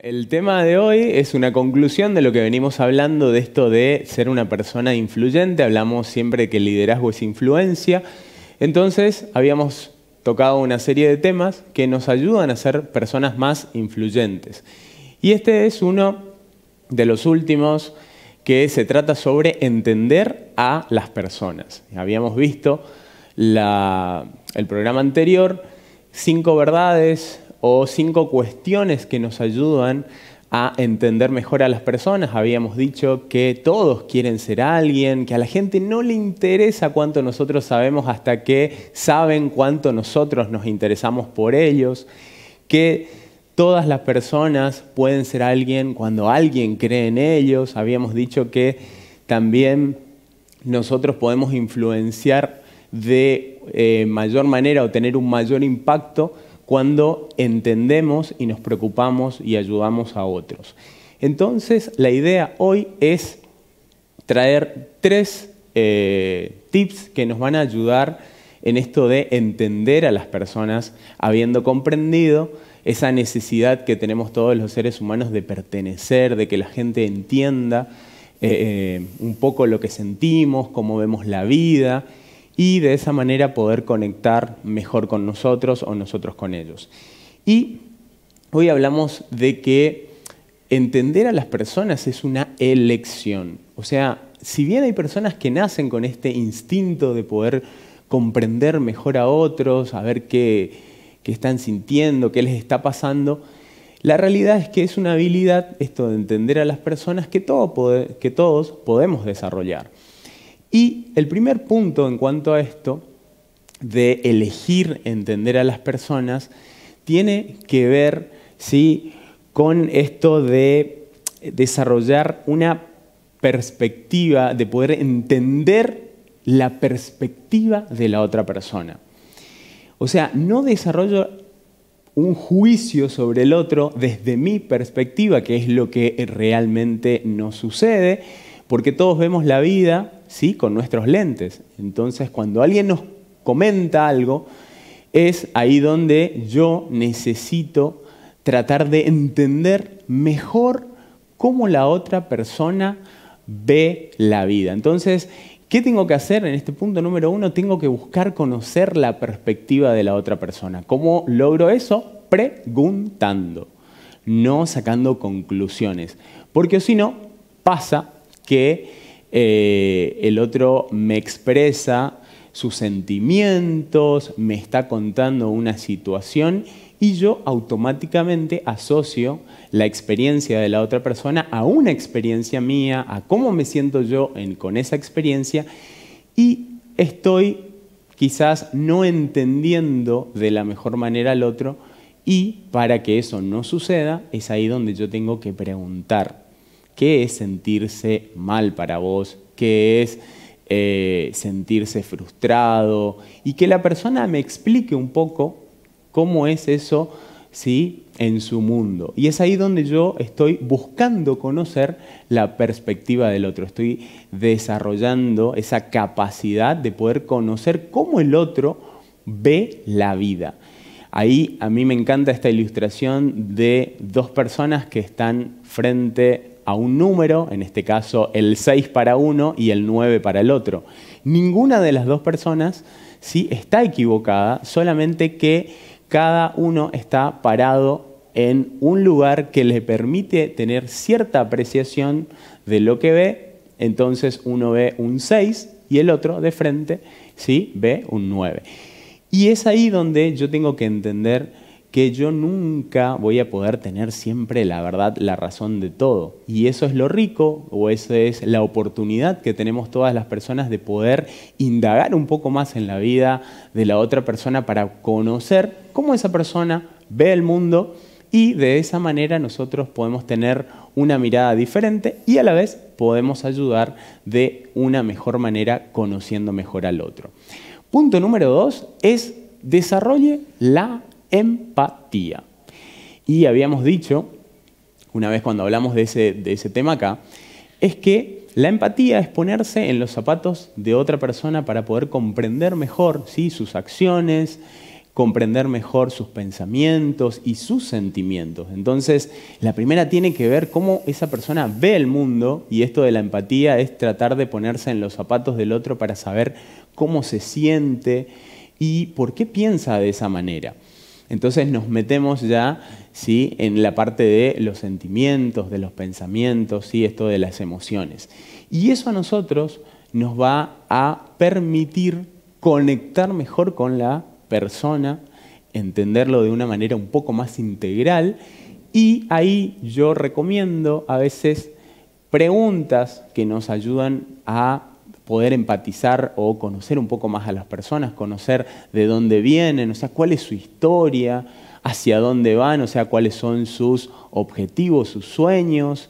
El tema de hoy es una conclusión de lo que venimos hablando de esto de ser una persona influyente. Hablamos siempre que el liderazgo es influencia. Entonces, habíamos tocado una serie de temas que nos ayudan a ser personas más influyentes. Y este es uno de los últimos que se trata sobre entender a las personas. Habíamos visto el programa anterior, cinco verdades o cinco cuestiones que nos ayudan a entender mejor a las personas. Habíamos dicho que todos quieren ser alguien, que a la gente no le interesa cuánto nosotros sabemos hasta que saben cuánto nosotros nos interesamos por ellos, que todas las personas pueden ser alguien cuando alguien cree en ellos. Habíamos dicho que también nosotros podemos influenciar de eh, mayor manera o tener un mayor impacto cuando entendemos y nos preocupamos y ayudamos a otros. Entonces, la idea hoy es traer tres eh, tips que nos van a ayudar en esto de entender a las personas habiendo comprendido esa necesidad que tenemos todos los seres humanos de pertenecer, de que la gente entienda eh, eh, un poco lo que sentimos, cómo vemos la vida y de esa manera poder conectar mejor con nosotros o nosotros con ellos. Y hoy hablamos de que entender a las personas es una elección. O sea, si bien hay personas que nacen con este instinto de poder comprender mejor a otros, saber qué, qué están sintiendo, qué les está pasando, la realidad es que es una habilidad, esto de entender a las personas, que todos podemos desarrollar. Y el primer punto en cuanto a esto, de elegir entender a las personas, tiene que ver ¿sí? con esto de desarrollar una perspectiva, de poder entender la perspectiva de la otra persona. O sea, no desarrollo un juicio sobre el otro desde mi perspectiva, que es lo que realmente nos sucede, porque todos vemos la vida ¿sí? con nuestros lentes. Entonces, cuando alguien nos comenta algo, es ahí donde yo necesito tratar de entender mejor cómo la otra persona ve la vida. Entonces, ¿qué tengo que hacer en este punto número uno? Tengo que buscar conocer la perspectiva de la otra persona. ¿Cómo logro eso? Preguntando, no sacando conclusiones. Porque si no, pasa que eh, el otro me expresa sus sentimientos, me está contando una situación y yo automáticamente asocio la experiencia de la otra persona a una experiencia mía, a cómo me siento yo con esa experiencia y estoy quizás no entendiendo de la mejor manera al otro y para que eso no suceda es ahí donde yo tengo que preguntar qué es sentirse mal para vos, qué es eh, sentirse frustrado y que la persona me explique un poco cómo es eso ¿sí? en su mundo. Y es ahí donde yo estoy buscando conocer la perspectiva del otro, estoy desarrollando esa capacidad de poder conocer cómo el otro ve la vida. Ahí a mí me encanta esta ilustración de dos personas que están frente a un número, en este caso el 6 para uno y el 9 para el otro. Ninguna de las dos personas sí está equivocada, solamente que cada uno está parado en un lugar que le permite tener cierta apreciación de lo que ve, entonces uno ve un 6 y el otro de frente sí ve un 9. Y es ahí donde yo tengo que entender que yo nunca voy a poder tener siempre la verdad, la razón de todo. Y eso es lo rico, o esa es la oportunidad que tenemos todas las personas de poder indagar un poco más en la vida de la otra persona para conocer cómo esa persona ve el mundo y de esa manera nosotros podemos tener una mirada diferente y a la vez podemos ayudar de una mejor manera conociendo mejor al otro. Punto número dos es desarrolle la empatía. Y habíamos dicho, una vez cuando hablamos de ese, tema acá, es que la empatía es ponerse en los zapatos de otra persona para poder comprender mejor ¿sí? sus acciones, comprender mejor sus pensamientos y sus sentimientos. Entonces, la primera tiene que ver cómo esa persona ve el mundo y esto de la empatía es tratar de ponerse en los zapatos del otro para saber cómo se siente y por qué piensa de esa manera. Entonces nos metemos ya ¿sí? en la parte de los sentimientos, de los pensamientos, ¿sí? esto de las emociones. Y eso a nosotros nos va a permitir conectar mejor con la persona, entenderlo de una manera un poco más integral. Y ahí yo recomiendo a veces preguntas que nos ayudan a poder empatizar o conocer un poco más a las personas, conocer de dónde vienen, o sea, cuál es su historia, hacia dónde van, o sea, cuáles son sus objetivos, sus sueños,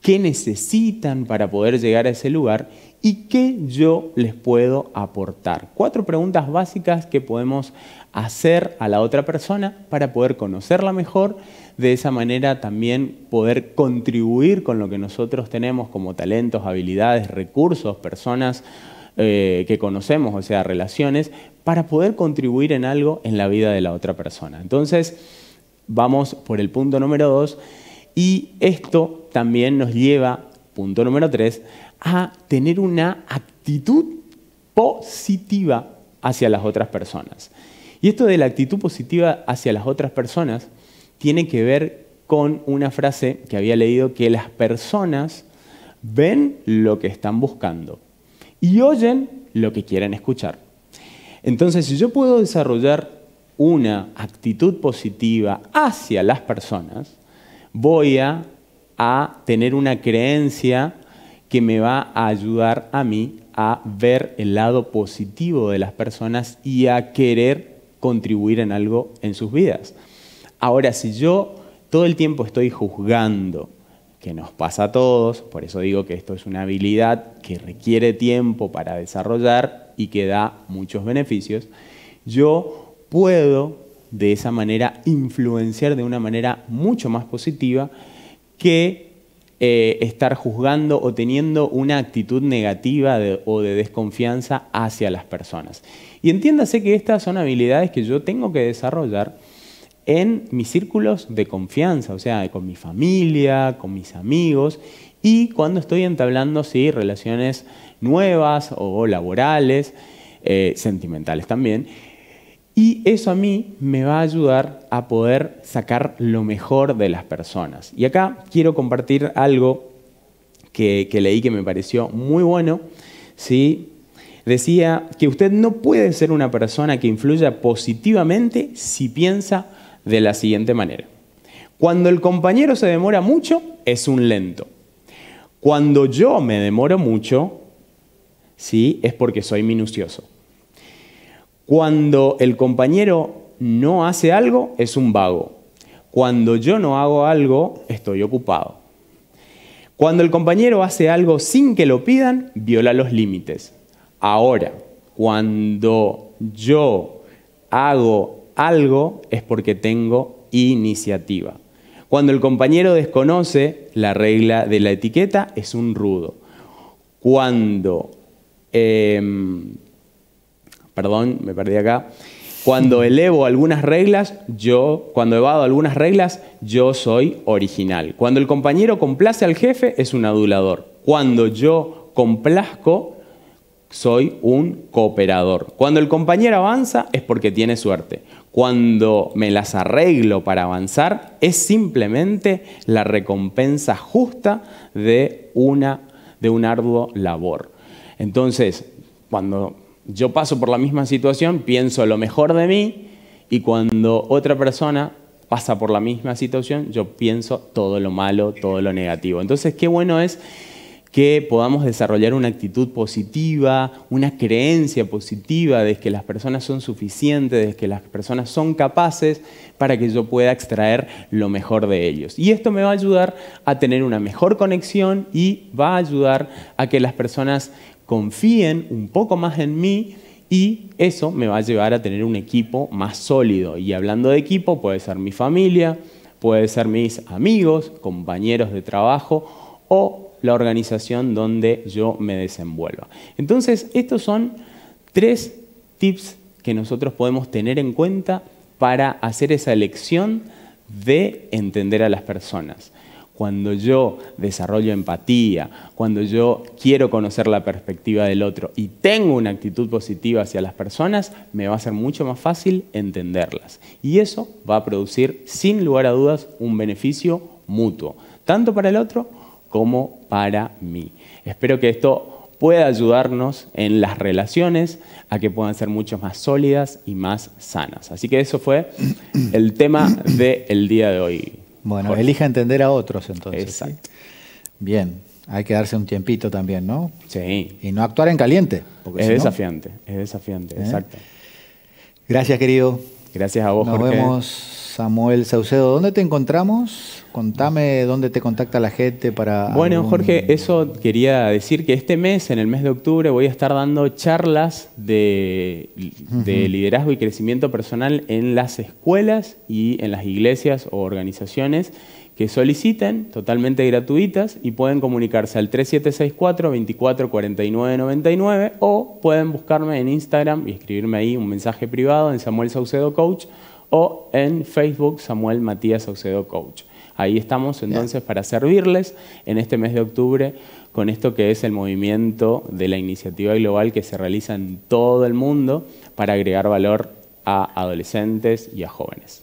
qué necesitan para poder llegar a ese lugar y qué yo les puedo aportar. Cuatro preguntas básicas que podemos hacer a la otra persona para poder conocerla mejor de esa manera también poder contribuir con lo que nosotros tenemos como talentos, habilidades, recursos, personas eh, que conocemos, o sea, relaciones, para poder contribuir en algo en la vida de la otra persona. Entonces, vamos por el punto número dos y esto también nos lleva, punto número tres, a tener una actitud positiva hacia las otras personas. Y esto de la actitud positiva hacia las otras personas tiene que ver con una frase que había leído que las personas ven lo que están buscando y oyen lo que quieren escuchar. Entonces, si yo puedo desarrollar una actitud positiva hacia las personas, voy a, a tener una creencia que me va a ayudar a mí a ver el lado positivo de las personas y a querer contribuir en algo en sus vidas. Ahora, si yo todo el tiempo estoy juzgando, que nos pasa a todos, por eso digo que esto es una habilidad que requiere tiempo para desarrollar y que da muchos beneficios, yo puedo de esa manera influenciar de una manera mucho más positiva que eh, estar juzgando o teniendo una actitud negativa o de desconfianza hacia las personas. Y entiéndase que estas son habilidades que yo tengo que desarrollar en mis círculos de confianza, o sea, con mi familia, con mis amigos y cuando estoy entablando sí, relaciones nuevas o laborales, eh, sentimentales también. Y eso a mí me va a ayudar a poder sacar lo mejor de las personas. Y acá quiero compartir algo que, leí que me pareció muy bueno. ¿sí? Decía que usted no puede ser una persona que influya positivamente si piensa de la siguiente manera. Cuando el compañero se demora mucho, es un lento. Cuando yo me demoro mucho, sí, es porque soy minucioso. Cuando el compañero no hace algo, es un vago. Cuando yo no hago algo, estoy ocupado. Cuando el compañero hace algo sin que lo pidan, viola los límites. Ahora, cuando yo hago algo es porque tengo iniciativa. Cuando el compañero desconoce la regla de la etiqueta, es un rudo. Cuando, em, perdón, me perdí acá. Cuando mm. elevo algunas reglas, yo, cuando evado algunas reglas, yo soy original. Cuando el compañero complace al jefe, es un adulador. Cuando yo complazco, soy un cooperador. Cuando el compañero avanza es porque tiene suerte. Cuando me las arreglo para avanzar es simplemente la recompensa justa de una de un arduo labor. Entonces, cuando yo paso por la misma situación, pienso lo mejor de mí y cuando otra persona pasa por la misma situación, yo pienso todo lo malo, todo lo negativo. Entonces, qué bueno es que podamos desarrollar una actitud positiva, una creencia positiva de que las personas son suficientes, de que las personas son capaces para que yo pueda extraer lo mejor de ellos. Y esto me va a ayudar a tener una mejor conexión y va a ayudar a que las personas confíen un poco más en mí y eso me va a llevar a tener un equipo más sólido. Y hablando de equipo, puede ser mi familia, puede ser mis amigos, compañeros de trabajo o la organización donde yo me desenvuelvo. Entonces, estos son tres tips que nosotros podemos tener en cuenta para hacer esa elección de entender a las personas. Cuando yo desarrollo empatía, cuando yo quiero conocer la perspectiva del otro y tengo una actitud positiva hacia las personas, me va a ser mucho más fácil entenderlas. Y eso va a producir, sin lugar a dudas, un beneficio mutuo, tanto para el otro como para mí. Espero que esto pueda ayudarnos en las relaciones a que puedan ser mucho más sólidas y más sanas. Así que eso fue el tema del día de hoy. Bueno, elija entender a otros entonces. Bien, hay que darse un tiempito también, ¿no? Sí. Y no actuar en caliente. es desafiante, es desafiante, ¿Eh? exacto. Gracias, querido. Gracias a vos, Nos Nos vemos. Samuel Saucedo, ¿dónde te encontramos? Contame dónde te contacta la gente para... Bueno, Jorge, eso quería decir que este mes, en el mes de octubre, voy a estar dando charlas de, liderazgo y crecimiento personal en las escuelas y en las iglesias o organizaciones que soliciten, totalmente gratuitas, y pueden comunicarse al 3764 244999 o pueden buscarme en Instagram y escribirme ahí un mensaje privado en Samuel Saucedo Coach o en Facebook Samuel Matías Ocedo Coach. Ahí estamos entonces para servirles en este mes de octubre con esto que es el movimiento de la iniciativa global que se realiza en todo el mundo para agregar valor a adolescentes y a jóvenes.